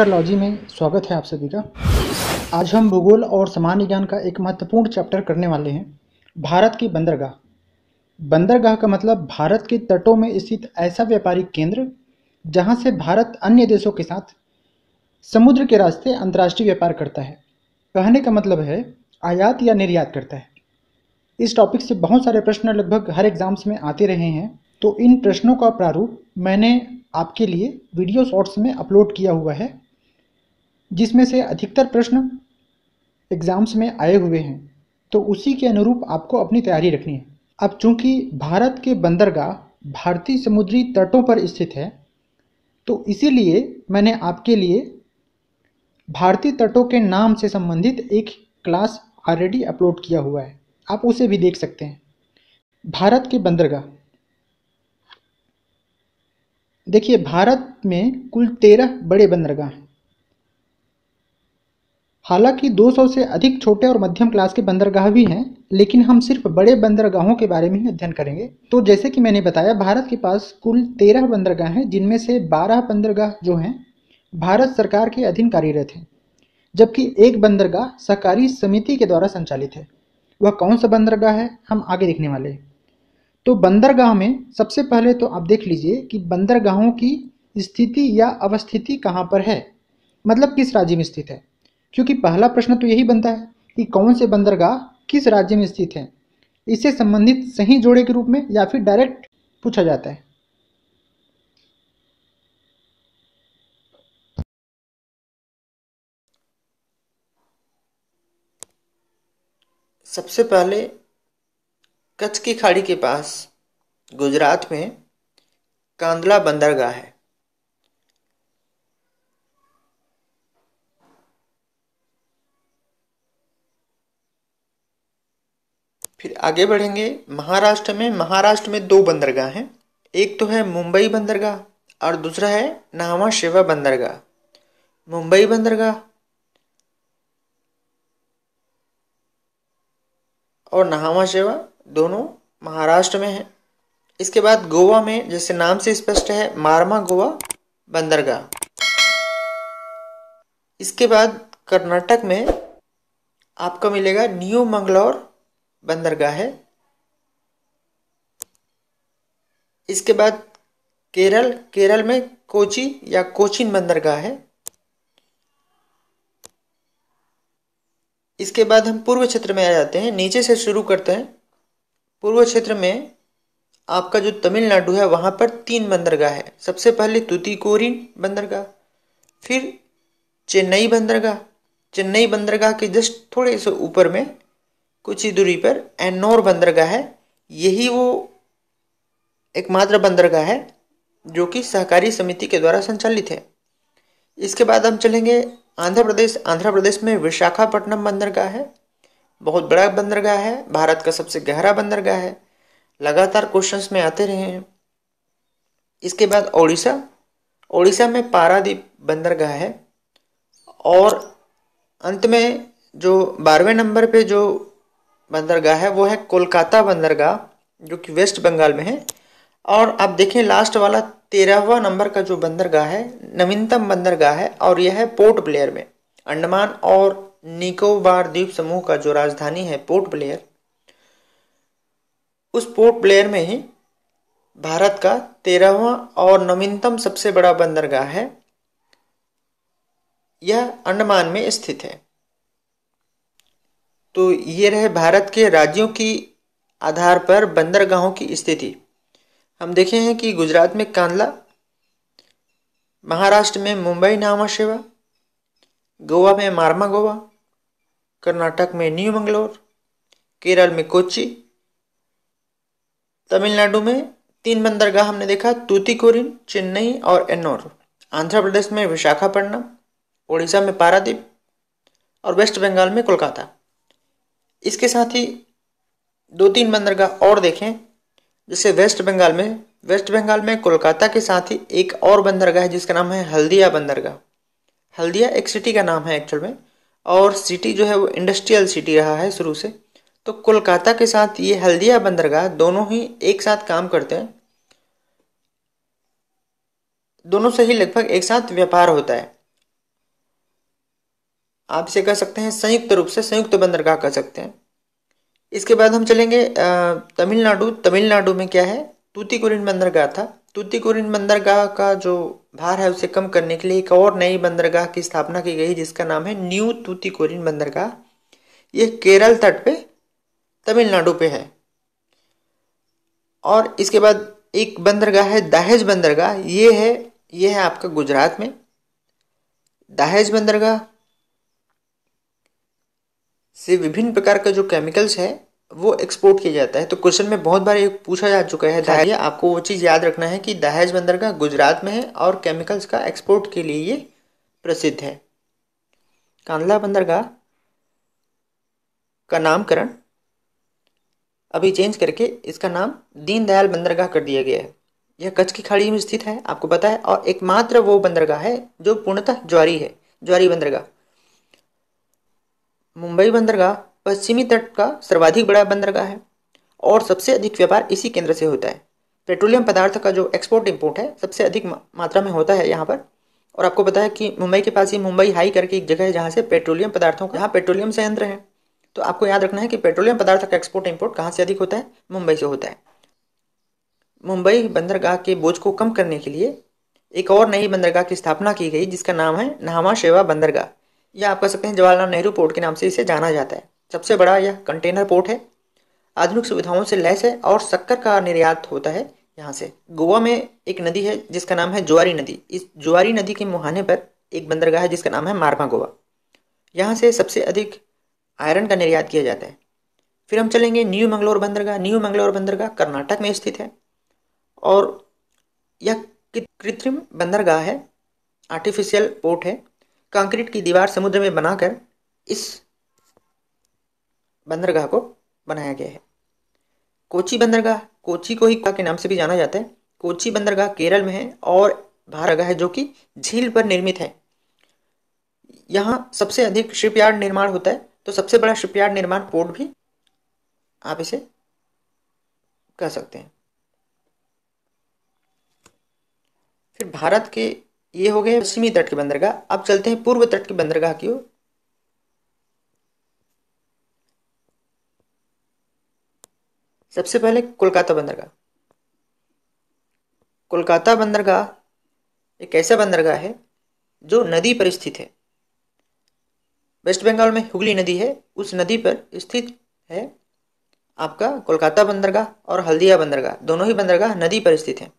नमस्कार लॉजी में स्वागत है आप सभी का आज हम भूगोल और सामान्य ज्ञान का एक महत्वपूर्ण चैप्टर करने वाले हैं भारत की बंदरगाह बंदरगाह का मतलब भारत के तटों में स्थित ऐसा व्यापारिक केंद्र जहां से भारत अन्य देशों के साथ समुद्र के रास्ते अंतर्राष्ट्रीय व्यापार करता है कहने का मतलब है आयात या निर्यात करता है इस टॉपिक से बहुत सारे प्रश्न लगभग हर एग्जाम्स में आते रहे हैं तो इन प्रश्नों का प्रारूप मैंने आपके लिए वीडियो शॉर्ट्स में अपलोड किया हुआ है जिसमें से अधिकतर प्रश्न एग्ज़ाम्स में आए हुए हैं तो उसी के अनुरूप आपको अपनी तैयारी रखनी है अब चूंकि भारत के बंदरगाह भारतीय समुद्री तटों पर स्थित है तो इसीलिए मैंने आपके लिए भारतीय तटों के नाम से संबंधित एक क्लास ऑलरेडी अपलोड किया हुआ है आप उसे भी देख सकते हैं भारत के बंदरगाह देखिए भारत में कुल तेरह बड़े बंदरगाह हैं हालांकि 200 से अधिक छोटे और मध्यम क्लास के बंदरगाह भी हैं लेकिन हम सिर्फ बड़े बंदरगाहों के बारे में ही अध्ययन करेंगे तो जैसे कि मैंने बताया भारत के पास कुल 13 बंदरगाह हैं जिनमें से 12 बंदरगाह जो हैं भारत सरकार के अधीन कार्यरत हैं जबकि एक बंदरगाह सहकारी समिति के द्वारा संचालित है वह कौन सा बंदरगाह है हम आगे देखने वाले हैं तो बंदरगाह में सबसे पहले तो आप देख लीजिए कि बंदरगाहों की स्थिति या अवस्थिति कहाँ पर है मतलब किस राज्य में स्थित है क्योंकि पहला प्रश्न तो यही बनता है कि कौन से बंदरगाह किस राज्य में स्थित है इससे संबंधित सही जोड़े के रूप में या फिर डायरेक्ट पूछा जाता है सबसे पहले कच्छ की खाड़ी के पास गुजरात में कांदला बंदरगाह है फिर आगे बढ़ेंगे महाराष्ट्र में महाराष्ट्र में दो बंदरगाह हैं एक तो है मुंबई बंदरगाह और दूसरा है नामा शिवा बंदरगाह मुंबई बंदरगाह और नहावा शेवा दोनों महाराष्ट्र में है इसके बाद गोवा में जैसे नाम से स्पष्ट है मारमा गोवा बंदरगाह इसके बाद कर्नाटक में आपको मिलेगा न्यू मंगलौर बंदरगाह है इसके बाद केरल केरल में कोची या कोचिन बंदरगाह है इसके बाद हम पूर्व क्षेत्र में आ जाते हैं नीचे से शुरू करते हैं पूर्व क्षेत्र में आपका जो तमिलनाडु है वहां पर तीन बंदरगाह है सबसे पहले तुतिकोरिन बंदरगाह फिर चेन्नई बंदरगाह चेन्नई बंदरगाह के जस्ट थोड़े से ऊपर में कुछ ही दूरी पर एन्नौर बंदरगाह है यही वो एकमात्र बंदरगाह है जो कि सहकारी समिति के द्वारा संचालित है इसके बाद हम चलेंगे आंध्र प्रदेश आंध्र प्रदेश में विशाखापट्टनम बंदरगाह है बहुत बड़ा बंदरगाह है भारत का सबसे गहरा बंदरगाह है लगातार क्वेश्चंस में आते रहे हैं इसके बाद ओडिशा ओडिशा में पारादीप बंदरगाह है और अंत में जो बारहवें नंबर पे जो बंदरगाह है वो है कोलकाता बंदरगाह जो कि वेस्ट बंगाल में है और आप देखें लास्ट वाला तेरहवा नंबर का जो बंदरगाह है नवीनतम बंदरगाह है और यह है पोर्ट ब्लेयर में अंडमान और निकोबार द्वीप समूह का जो राजधानी है पोर्ट ब्लेयर उस पोर्ट ब्लेयर में ही भारत का तेरहवा और नवीनतम सबसे बड़ा बंदरगाह है यह अंडमान में स्थित है तो ये रहे भारत के राज्यों की आधार पर बंदरगाहों की स्थिति हम देखे हैं कि गुजरात में कांदला महाराष्ट्र में मुंबई नामा सेवा गोवा में मार्मा गोवा कर्नाटक में न्यू मंगलोर केरल में कोची तमिलनाडु में तीन बंदरगाह हमने देखा तूतीकोरिन चेन्नई और एन्नौर आंध्र प्रदेश में विशाखापट्टनम उड़ीसा में पारादीप और वेस्ट बंगाल में कोलकाता इसके साथ ही दो तीन बंदरगाह और देखें जैसे वेस्ट बंगाल में वेस्ट बंगाल में कोलकाता के साथ ही एक और बंदरगाह है जिसका नाम है हल्दिया बंदरगाह हल्दिया एक सिटी का नाम है एक्चुअल में और सिटी जो है वो इंडस्ट्रियल सिटी रहा है शुरू से तो कोलकाता के साथ ये हल्दिया बंदरगाह दोनों ही एक साथ काम करते हैं दोनों से ही लगभग एक साथ व्यापार होता है आप इसे कह सकते हैं संयुक्त रूप से संयुक्त बंदरगाह कह सकते हैं इसके बाद हम चलेंगे तमिलनाडु तमिलनाडु में क्या है तूतीकोरिन बंदरगाह था तूतीकोरिन बंदरगाह का जो भार है उसे कम करने के लिए एक और नई बंदरगाह की स्थापना की गई जिसका नाम है न्यू तूतीकोरिन बंदरगाह ये केरल तट पे तमिलनाडु पे है और इसके बाद एक बंदरगाह है दाहेज बंदरगाह ये है ये है आपका गुजरात में दाहेज बंदरगाह से विभिन्न प्रकार का जो केमिकल्स है वो एक्सपोर्ट किया जाता है तो क्वेश्चन में बहुत बार एक पूछा जा चुका है दहेज आपको वो चीज़ याद रखना है कि दहेज बंदरगाह गुजरात में है और केमिकल्स का एक्सपोर्ट के लिए ये प्रसिद्ध है कांधला बंदरगाह का नामकरण अभी चेंज करके इसका नाम दीनदयाल बंदरगाह कर दिया गया है यह कच्छ की खाड़ी में स्थित है आपको पता है और एकमात्र वो बंदरगाह है जो पूर्णतः ज्वारी है ज्वारी बंदरगाह मुंबई बंदरगाह पश्चिमी तट का सर्वाधिक बड़ा बंदरगाह है और सबसे अधिक व्यापार इसी केंद्र से होता है पेट्रोलियम पदार्थ का जो एक्सपोर्ट इम्पोर्ट है सबसे अधिक मात्रा में होता है यहाँ पर और आपको पता है कि मुंबई के पास ही मुंबई हाई करके एक जगह है जहाँ से पेट्रोलियम पदार्थों का यहाँ पेट्रोलियम संयंत्र है तो आपको याद रखना है कि पेट्रोलियम पदार्थ का एक्सपोर्ट इम्पोर्ट कहाँ से अधिक होता है मुंबई से होता है मुंबई बंदरगाह के बोझ को कम करने के लिए एक और नई बंदरगाह की स्थापना की गई जिसका नाम है नामा शेवा बंदरगाह या आप कह सकते हैं जवाहरलाल नेहरू पोर्ट के नाम से इसे जाना जाता है सबसे बड़ा यह कंटेनर पोर्ट है आधुनिक सुविधाओं से लैस है और शक्कर का निर्यात होता है यहाँ से गोवा में एक नदी है जिसका नाम है ज्वारी नदी इस ज्वारी नदी के मुहाने पर एक बंदरगाह है जिसका नाम है मारमा गोवा यहाँ से सबसे अधिक आयरन का निर्यात किया जाता है फिर हम चलेंगे न्यू मंगलोर बंदरगाह न्यू मंगलोर बंदरगाह कर्नाटक में स्थित है और यह कृत्रिम बंदरगाह है आर्टिफिशियल पोर्ट है कंक्रीट की दीवार समुद्र में बनाकर इस बंदरगाह को बनाया गया है कोची बंदरगाह कोची को ही का के नाम से भी जाना जाता है कोची बंदरगाह केरल में है और भारत है जो कि झील पर निर्मित है यहाँ सबसे अधिक शिपयार्ड निर्माण होता है तो सबसे बड़ा शिपयार्ड निर्माण पोर्ट भी आप इसे कह सकते हैं फिर भारत के ये हो गया पश्चिमी तट की बंदरगाह अब चलते हैं पूर्व तट की बंदरगाह की ओर सबसे पहले कोलकाता बंदरगाह कोलकाता बंदरगाह एक ऐसा बंदरगाह है जो नदी पर स्थित है वेस्ट बंगाल में हुगली नदी है उस नदी पर स्थित है आपका कोलकाता बंदरगाह और हल्दिया बंदरगाह दोनों ही बंदरगाह नदी पर स्थित हैं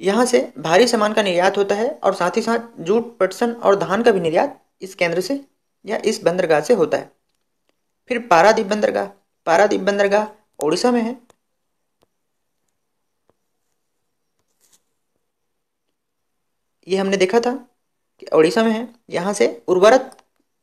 यहाँ से भारी सामान का निर्यात होता है और साथ ही साथ जूट पटसन और धान का भी निर्यात इस केंद्र से या इस बंदरगाह से होता है फिर पारादीप बंदरगाह पारादीप बंदरगाह ओडिशा में है ये हमने देखा था कि ओडिशा में है यहाँ से उर्वरक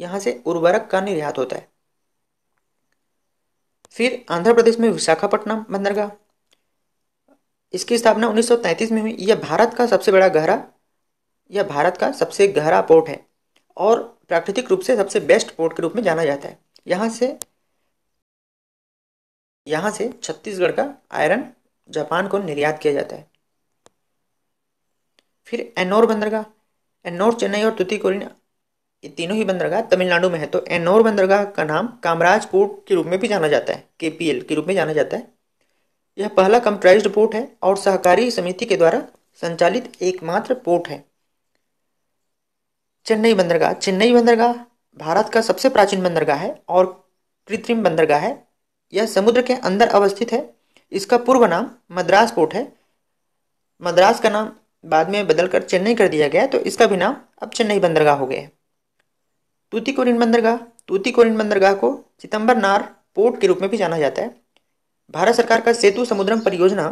यहाँ से उर्वरक का निर्यात होता है फिर आंध्र प्रदेश में विशाखापट्टनम बंदरगाह इसकी स्थापना 1933 में हुई यह भारत का सबसे बड़ा गहरा यह भारत का सबसे गहरा पोर्ट है और प्राकृतिक रूप से सबसे बेस्ट पोर्ट के रूप में जाना जाता है यहाँ से यहाँ से छत्तीसगढ़ का आयरन जापान को निर्यात किया जाता है फिर एनोर बंदरगाह एनोर चेन्नई और तुतीकोरिन ये तीनों ही बंदरगाह तमिलनाडु में है तो एनोर बंदरगाह का नाम कामराज पोर्ट के रूप में भी जाना जाता है के के रूप में जाना जाता है यह पहला कंप्यूटराइज्ड पोर्ट है और सहकारी समिति के द्वारा संचालित एकमात्र पोर्ट है चेन्नई बंदरगाह चेन्नई बंदरगाह भारत का सबसे प्राचीन बंदरगाह है और कृत्रिम बंदरगाह है यह समुद्र के अंदर अवस्थित है इसका पूर्व नाम मद्रास पोर्ट है मद्रास का नाम बाद में बदलकर चेन्नई कर दिया गया तो इसका भी नाम अब चेन्नई बंदरगाह हो गया है तूतीकोरिन बंदरगाह तूतीकोरिन बंदरगाह को चितंबर नार पोर्ट के रूप में भी जाना जाता है भारत सरकार का सेतु समुद्रम परियोजना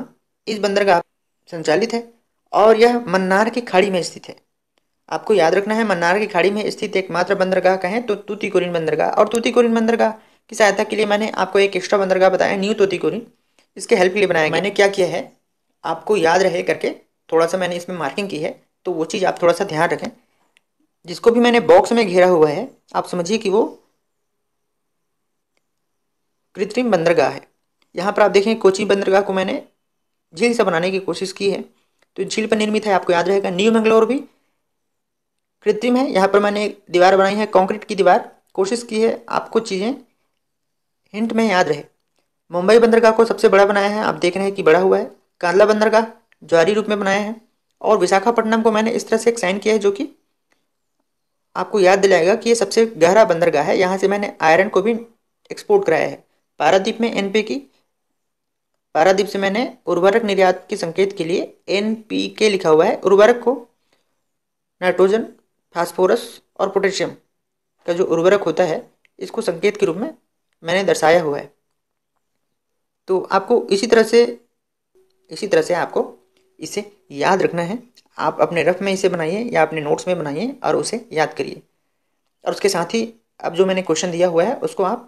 इस बंदरगाह संचालित है और यह मन्नार की खाड़ी में स्थित है आपको याद रखना है मन्नार की खाड़ी में स्थित एकमात्र बंदरगाह कहें तो तूतीकोरिन बंदरगाह और तूतीकोरिन बंदरगाह की सहायता के लिए मैंने आपको एक एक्स्ट्रा बंदरगाह बताया न्यू तूतीकोरिन इसके हेल्प के लिए बनाया मैंने क्या किया है आपको याद रहे करके थोड़ा सा मैंने इसमें मार्किंग की है तो वो चीज़ आप थोड़ा सा ध्यान रखें जिसको भी मैंने बॉक्स में घेरा हुआ है आप समझिए कि वो कृत्रिम बंदरगाह है यहाँ पर आप देखें कोची बंदरगाह को मैंने झील से बनाने की कोशिश की है तो झील पर निर्मित है आपको याद रहेगा न्यू मंगलोर भी कृत्रिम है यहाँ पर मैंने दीवार बनाई है कॉन्क्रीट की दीवार कोशिश की है आपको चीज़ें हिंट में याद रहे मुंबई बंदरगाह को सबसे बड़ा बनाया है आप देख रहे हैं कि बड़ा हुआ है कांदला बंदरगाह ज्वारी रूप में बनाया है और विशाखापट्टनम को मैंने इस तरह से एक साइन किया है जो कि आपको याद दिलाएगा कि ये सबसे गहरा बंदरगाह है यहाँ से मैंने आयरन को भी एक्सपोर्ट कराया है पारादीप में एनपी की पारादीप से मैंने उर्वरक निर्यात के संकेत के लिए एन पी के लिखा हुआ है उर्वरक को नाइट्रोजन फास्फोरस और पोटेशियम का जो उर्वरक होता है इसको संकेत के रूप में मैंने दर्शाया हुआ है तो आपको इसी तरह से इसी तरह से आपको इसे याद रखना है आप अपने रफ में इसे बनाइए या अपने नोट्स में बनाइए और उसे याद करिए और उसके साथ ही अब जो मैंने क्वेश्चन दिया हुआ है उसको आप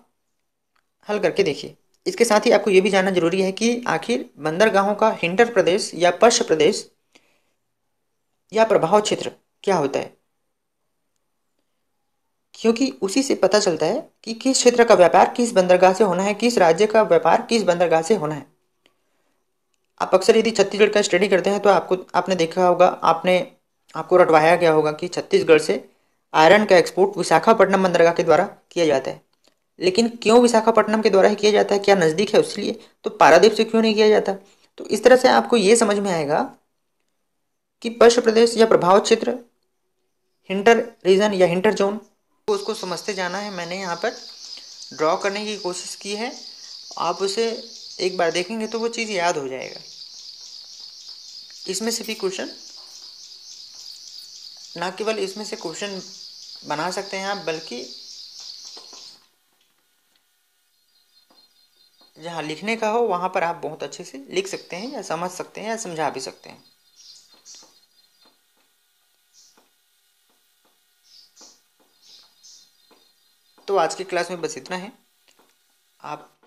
हल करके देखिए इसके साथ ही आपको ये भी जानना जरूरी है कि आखिर बंदरगाहों का हिंटर प्रदेश या पश्च प्रदेश या प्रभाव क्षेत्र क्या होता है क्योंकि उसी से पता चलता है कि किस क्षेत्र का व्यापार किस बंदरगाह से होना है किस राज्य का व्यापार किस बंदरगाह से होना है आप अक्सर यदि छत्तीसगढ़ का स्टडी करते हैं तो आपको आपने देखा होगा आपने आपको रटवाया गया होगा कि छत्तीसगढ़ से आयरन का एक्सपोर्ट विशाखापट्टनम बंदरगाह के द्वारा किया जाता है लेकिन क्यों विशाखापट्टनम के द्वारा ही किया जाता है क्या नज़दीक है उसलिए तो पारादीप से क्यों नहीं किया जाता तो इस तरह से आपको ये समझ में आएगा कि पश्चिम प्रदेश या प्रभाव क्षेत्र हिंटर रीजन या हिंटर जोन तो उसको समझते जाना है मैंने यहाँ पर ड्रॉ करने की कोशिश की है आप उसे एक बार देखेंगे तो वो चीज़ याद हो जाएगा इसमें से भी क्वेश्चन ना केवल इसमें से क्वेश्चन बना सकते हैं आप बल्कि जहाँ लिखने का हो वहाँ पर आप बहुत अच्छे से लिख सकते हैं या समझ सकते हैं या समझा भी सकते हैं तो आज की क्लास में बस इतना है आप